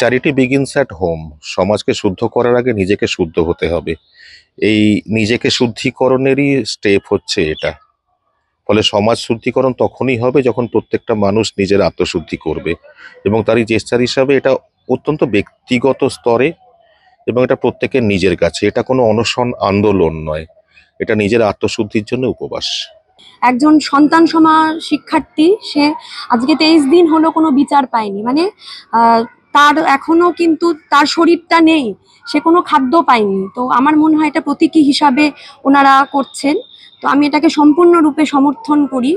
charity begins at home সমাজকে শুদ্ধ করার আগে নিজেকে শুদ্ধ হতে হবে এই নিজেকে শুদ্ধিকরণেরই স্টেপ হচ্ছে এটা ফলে সমাজ শুদ্ধিকরণ তখনই হবে যখন প্রত্যেকটা মানুষ নিজের আত্মশুদ্ধি করবে এবং তারই চেষ্টার হিসাবে এটা অত্যন্ত ব্যক্তিগত স্তরে এবং এটা প্রত্যেকের নিজের কাছে এটা কোনো অনশন আন্দোলন নয় এটা নিজের আত্মশুদ্ধির জন্য উপবাস একজন সন্তান সমা শিক্ষার্থী সে আজকে তেইশ দিন হলো কোনো বিচার পায়নি মানে তার এখনো কিন্তু তার শরীরটা নেই সে কোনো খাদ্য পায়নি তো আমার মনে হয় এটা প্রতীকী হিসাবে ওনারা করছেন তো আমি এটাকে সম্পূর্ণরূপে সমর্থন করি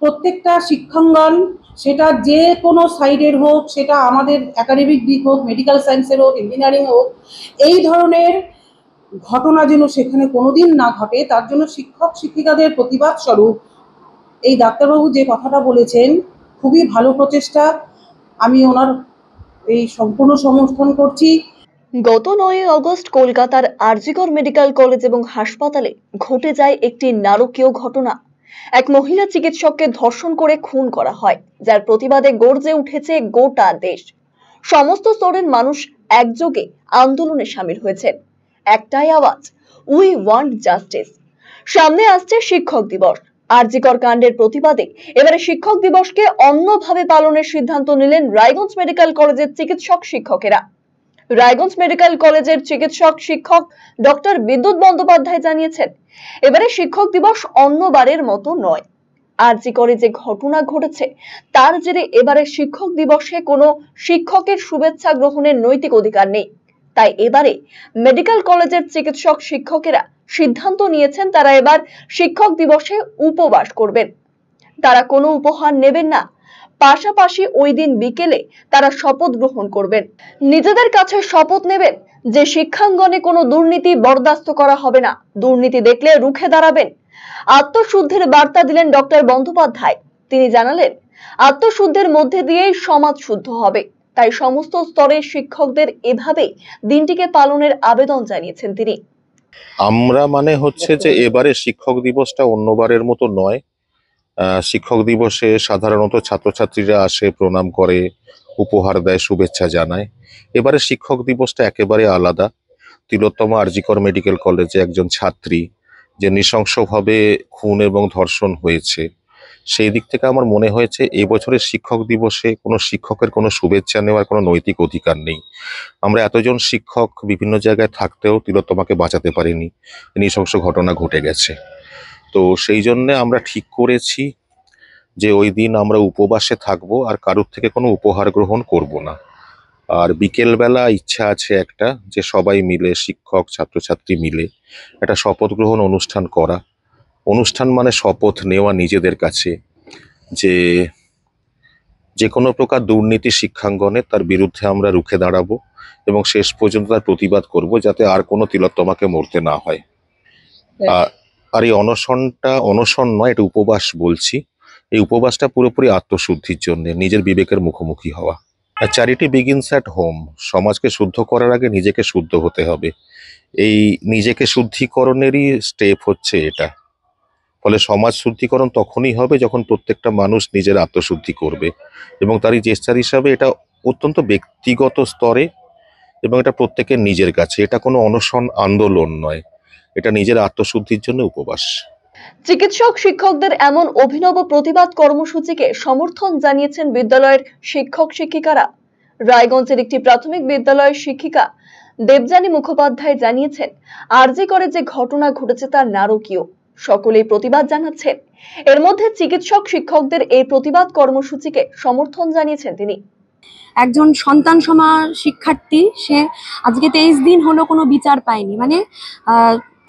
প্রত্যেকটা শিক্ষাঙ্গন সেটা যে কোনো সাইডের হোক সেটা আমাদের একাডেমিক দিক হোক মেডিকেল সায়েন্সের হোক ইঞ্জিনিয়ারিং হোক এই ধরনের ঘটনা যেন সেখানে কোনোদিন না ঘটে তার জন্য শিক্ষক শিক্ষিকাদের প্রতিবাদ স্বরূপ এই ডাক্তারবাবু যে কথাটা বলেছেন খুবই ভালো প্রচেষ্টা আমি ওনার এই সম্পূর্ণ সমর্থন করছি গত নয় অগস্ট কলকাতার আরজিকর মেডিকেল কলেজ এবং হাসপাতালে ঘটে যায় একটি নারকীয় ঘটনা এক মহিলা চিকিৎসককে ধর্ষণ করে খুন করা হয় যার প্রতিবাদে গর্জে উঠেছে গোটা দেশ সমস্ত স্তরের মানুষ একযোগে আন্দোলনে সামিল হয়েছে একটাই আওয়াজ উই ওয়ান্ট জাস্টিস সামনে আসছে শিক্ষক দিবস আরজিকর কাণ্ডের প্রতিবাদে এবারে শিক্ষক দিবসকে অন্যভাবে পালনের সিদ্ধান্ত নিলেন রায়গঞ্জ মেডিকেল কলেজের চিকিৎসক শিক্ষকেরা রায়গঞ্জ মেডিকেল কলেজের চিকিৎসক শিক্ষক ডক্টর বিদ্যুৎ বন্দ্যোপাধ্যায় জানিয়েছেন এবারে শিক্ষক দিবস অন্যবারের মতো নয় আরজি করে যে ঘটনা ঘটেছে তার জেরে এবারে শিক্ষক দিবসে কোনো শিক্ষকের শুভেচ্ছা গ্রহণের নৈতিক অধিকার নেই তাই এবারে মেডিকেল কলেজের চিকিৎসক শিক্ষকেরা সিদ্ধান্ত নিয়েছেন তারা এবার শিক্ষক দিবসে উপবাস করবেন তারা কোনো উপহার নেবেন না পাশাপাশি ওই দিন বিকেলে তারা শপথ গ্রহণ করবেন নিজেদের কাছে শপথ নেবেন যে শিক্ষাঙ্গনে কোনো দুর্নীতি বরদাস্ত করা হবে না দুর্নীতি দেখলে রুখে দাঁড়াবেন আত্মশুদ্ধির বার্তা দিলেন ডক্টর বন্দ্যোপাধ্যায় তিনি জানালেন আত্মশুদ্ধের মধ্যে দিয়েই সমাজ শুদ্ধ হবে তাই সমস্ত স্তরের শিক্ষকদের এভাবে দিনটিকে পালনের আবেদন জানিয়েছেন তিনি আমরা মানে হচ্ছে যে এবারে শিক্ষক দিবসটা অন্যবারের মতো নয় শিক্ষক দিবসে সাধারণত ছাত্রছাত্রীরা আসে প্রণাম করে উপহার দেয় শুভেচ্ছা জানায় এবারে শিক্ষক দিবসটা একেবারে আলাদা তিলোত্তম আরজিকর মেডিকেল কলেজে একজন ছাত্রী যে নৃশংসভাবে খুন এবং ধর্ষণ হয়েছে সেই দিক থেকে আমার মনে হয়েছে এবছরের শিক্ষক দিবসে কোনো শিক্ষকের কোনো শুভেচ্ছা নেওয়ার কোনো নৈতিক অধিকার নেই আমরা এতজন শিক্ষক বিভিন্ন জায়গায় থাকতেও তিলোত্তমাকে বাঁচাতে পারিনি নৃশংস ঘটনা ঘটে গেছে তো সেই জন্যে আমরা ঠিক করেছি যে ওই দিন আমরা উপবাসে থাকব আর কারুর থেকে কোনো উপহার গ্রহণ করব না আর বিকেলবেলা ইচ্ছা আছে একটা যে সবাই মিলে শিক্ষক ছাত্রছাত্রী মিলে একটা শপথ গ্রহণ অনুষ্ঠান করা অনুষ্ঠান মানে শপথ নেওয়া নিজেদের কাছে যে যে কোনো প্রকার দুর্নীতি শিক্ষাঙ্গনে তার বিরুদ্ধে আমরা রুখে দাঁড়াবো এবং শেষ পর্যন্ত তার প্রতিবাদ করব যাতে আর কোনো তিলোত্তমাকে মরতে না হয় আর এই অনশনটা অনশন নয় এটা উপবাস বলছি এই উপবাসটা পুরোপুরি আত্মশুদ্ধির জন্য নিজের বিবেকের মুখোমুখি হওয়া চ্যারিটি বিগিনস অ্যাট হোম সমাজকে শুদ্ধ করার আগে নিজেকে শুদ্ধ হতে হবে এই নিজেকে শুদ্ধিকরণেরই স্টেপ হচ্ছে এটা ফলে সমাজ শুদ্ধিকরণ তখনই হবে যখন প্রত্যেকটা মানুষ নিজের আত্মশুদ্ধি করবে এবং তারই চেষ্টার হিসাবে এটা অত্যন্ত ব্যক্তিগত স্তরে এবং এটা প্রত্যেকের নিজের কাছে এটা কোনো অনশন আন্দোলন নয় এটা নিজের আত্মশুদ্ধির জন্য উপবাস চিকিৎসক শিক্ষকদের এমন অভিনব প্রতিবাদ কর্মসূচিকে সমর্থন জানিয়েছেন বিদ্যালয়ের শিক্ষক শিক্ষিকারা রায়গঞ্জের একটি প্রাথমিক বিদ্যালয়ের শিক্ষিকা দেবজানী মুখোপাধ্যায় জানিয়েছেন আরজি করে যে ঘটনা ঘটেছে তার নারকীয় সকলেই প্রতিবাদ জানাচ্ছেন এর মধ্যে চিকিৎসক শিক্ষকদের এই প্রতিবাদ কর্মসূচিকে সমর্থন জানিয়েছেন তিনি একজন সন্তান সমা শিক্ষার্থী সে আজকে তেইশ দিন হলো কোনো বিচার পায়নি মানে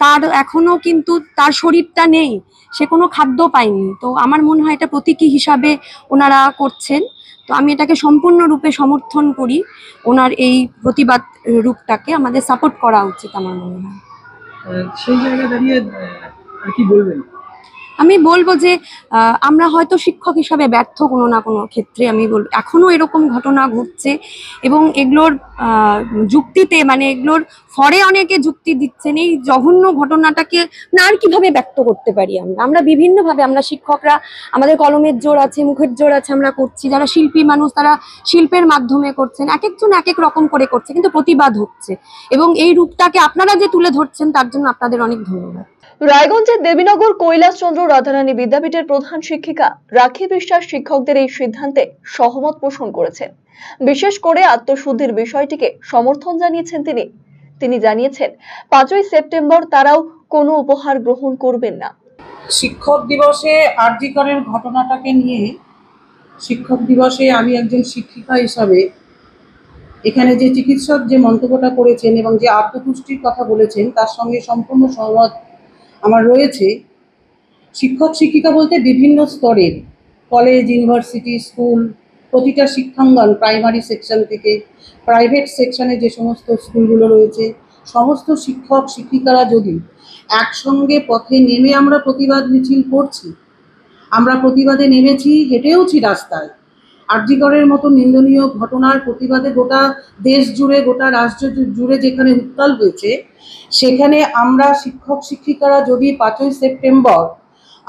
তার এখনো কিন্তু তার শরীরটা নেই সে কোনো খাদ্য পায়নি তো আমার মনে হয় এটা প্রতীকী হিসাবে ওনারা করছেন তো আমি এটাকে সম্পূর্ণরূপে সমর্থন করি ওনার এই প্রতিবাদ রূপটাকে আমাদের সাপোর্ট করা উচিত আমার মনে হয় সেই জায়গায় দাঁড়িয়ে আর কি বলবেন আমি বলবো যে আমরা হয়তো শিক্ষক হিসাবে ব্যর্থ কোনো না কোনো ক্ষেত্রে আমি বল এখনও এরকম ঘটনা ঘটছে এবং এগুলোর যুক্তিতে মানে এগুলোর ফরে অনেকে যুক্তি দিচ্ছেন এই জঘন্য ঘটনাটাকে না মানে আর কীভাবে ব্যক্ত করতে পারি আমরা আমরা বিভিন্নভাবে আমরা শিক্ষকরা আমাদের কলমের জোর আছে মুখের জোর আছে আমরা করছি যারা শিল্পী মানুষ তারা শিল্পের মাধ্যমে করছেন এক একজন এক এক রকম করে করছে কিন্তু প্রতিবাদ হচ্ছে এবং এই রূপটাকে আপনারা যে তুলে ধরছেন তার জন্য আপনাদের অনেক ধন্যবাদ রায়গঞ্জের দেবীনগর কৈলাসচন্দ্র রাধারানী বিদ্যাপীঠের প্রধান শিক্ষিকা রাখি বিশ্বাস শিক্ষকদের এই সিদ্ধান্তে সহমত পোষণ করেছেন বিশেষ করে আত্মশুদ্ধির বিষয়টিকে সমর্থন জানিয়েছেন তিনি তিনি জানিয়েছেন পাঁচই সেপ্টেম্বর তারাও কোনো উপহার গ্রহণ করবেন না শিক্ষক দিবসে আর্জিকরের ঘটনাটাকে নিয়ে শিক্ষক দিবসে আমি একজন শিক্ষিকা হিসাবে এখানে যে চিকিৎসক যে মন্তব্যটা করেছেন এবং যে আত্মতুষ্টির কথা বলেছেন তার সঙ্গে সম্পূর্ণ সহমত আমার রয়েছে শিক্ষক শিক্ষিকা বলতে বিভিন্ন স্তরের কলেজ ইউনিভার্সিটি স্কুল প্রতিটা শিক্ষাঙ্গন প্রাইমারি সেকশন থেকে প্রাইভেট সেকশনে যে সমস্ত স্কুলগুলো রয়েছে সমস্ত শিক্ষক শিক্ষিকারা যদি একসঙ্গে পথে নেমে আমরা প্রতিবাদ মিছিল করছি আমরা প্রতিবাদে নেমেছি হেঁটেওছি রাস্তায় আর্যিগড়ের মতো নিন্দনীয় ঘটনার প্রতিবাদে গোটা দেশ জুড়ে গোটা রাষ্ট্র জুড়ে যেখানে উত্তাল হয়েছে সেখানে আমরা শিক্ষক শিক্ষিকারা যদি পাঁচই সেপ্টেম্বর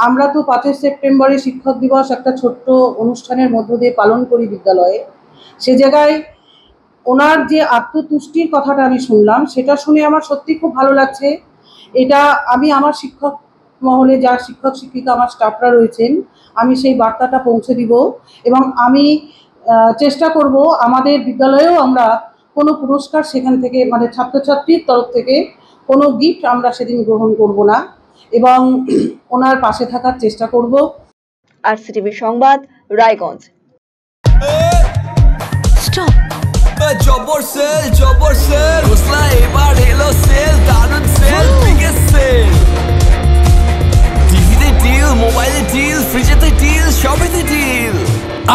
আমরা তো পাঁচই সেপ্টেম্বরে শিক্ষক দিবস একটা ছোট্ট অনুষ্ঠানের মধ্য দিয়ে পালন করি বিদ্যালয়ে সে জায়গায় ওনার যে আত্মতুষ্টির কথাটা আমি শুনলাম সেটা শুনে আমার সত্যি খুব ভালো লাগছে এটা আমি আমার শিক্ষক মহলে যা শিক্ষক শিক্ষিকা আমার স্টাফরা রয়েছেন আমি সেই বার্তাটা পৌঁছে দিব এবং আমি চেষ্টা করব আমাদের বিদ্যালয়েও আমরা কোনো পুরস্কার সেখান থেকে মানে ছাত্রছাত্রীর তরফ থেকে কোনো গিফট আমরা সেদিন গ্রহণ করব না এবং ওনার পাশে থাকার চেষ্টা করব আর সিটিভি সংবাদ রায়গঞ্জ এবার সেল সেল ডিল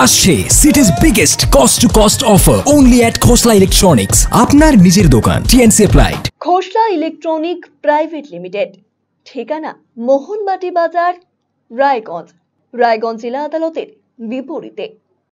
আসছে city's biggest cost to cost offer only at Khosla electronics আপনার নিজের দোকান TNC Khosla electronic private limited ঠিকানা মোহনবাটি বাজার রায়গঞ্জ রায়গঞ্জ জেলা আদালতের বিপরীতে